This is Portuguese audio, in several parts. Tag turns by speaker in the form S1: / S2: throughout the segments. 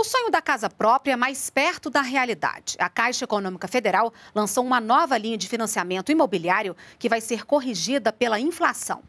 S1: O sonho da casa própria é mais perto da realidade. A Caixa Econômica Federal lançou uma nova linha de financiamento imobiliário que vai ser corrigida pela inflação.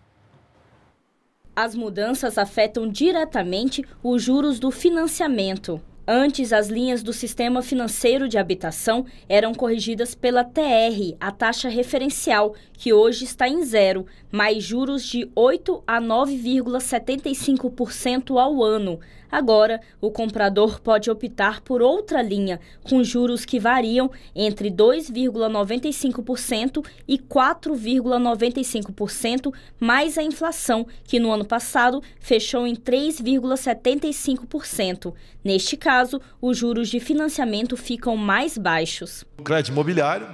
S1: As mudanças afetam diretamente os juros do financiamento. Antes, as linhas do Sistema Financeiro de Habitação eram corrigidas pela TR, a taxa referencial, que hoje está em zero, mais juros de 8 a 9,75% ao ano. Agora, o comprador pode optar por outra linha, com juros que variam entre 2,95% e 4,95%, mais a inflação, que no ano passado fechou em 3,75%. Neste caso, caso, os juros de financiamento ficam mais baixos.
S2: O crédito imobiliário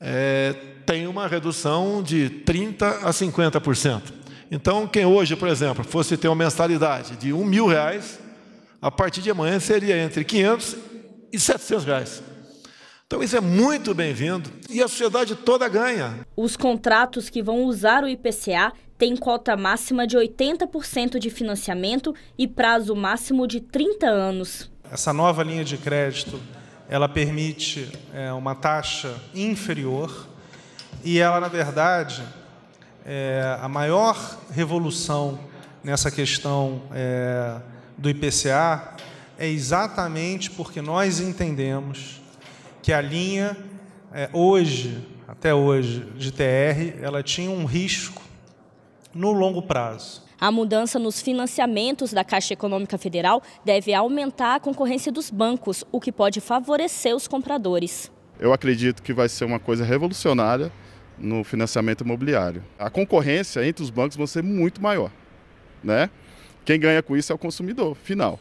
S2: é, tem uma redução de 30% a 50%. Então, quem hoje, por exemplo, fosse ter uma mensalidade de R$ mil reais, a partir de amanhã seria entre 500 e 700 reais. Então isso é muito bem-vindo e a sociedade toda ganha.
S1: Os contratos que vão usar o IPCA tem cota máxima de 80% de financiamento e prazo máximo de 30 anos.
S3: Essa nova linha de crédito, ela permite é, uma taxa inferior e ela, na verdade, é, a maior revolução nessa questão é, do IPCA é exatamente porque nós entendemos que a linha é, hoje, até hoje, de TR, ela tinha um risco no longo prazo.
S1: A mudança nos financiamentos da Caixa Econômica Federal deve aumentar a concorrência dos bancos, o que pode favorecer os compradores.
S3: Eu acredito
S2: que vai ser uma coisa revolucionária no financiamento imobiliário. A concorrência entre os bancos vai ser muito maior, né? Quem ganha com isso é o consumidor final.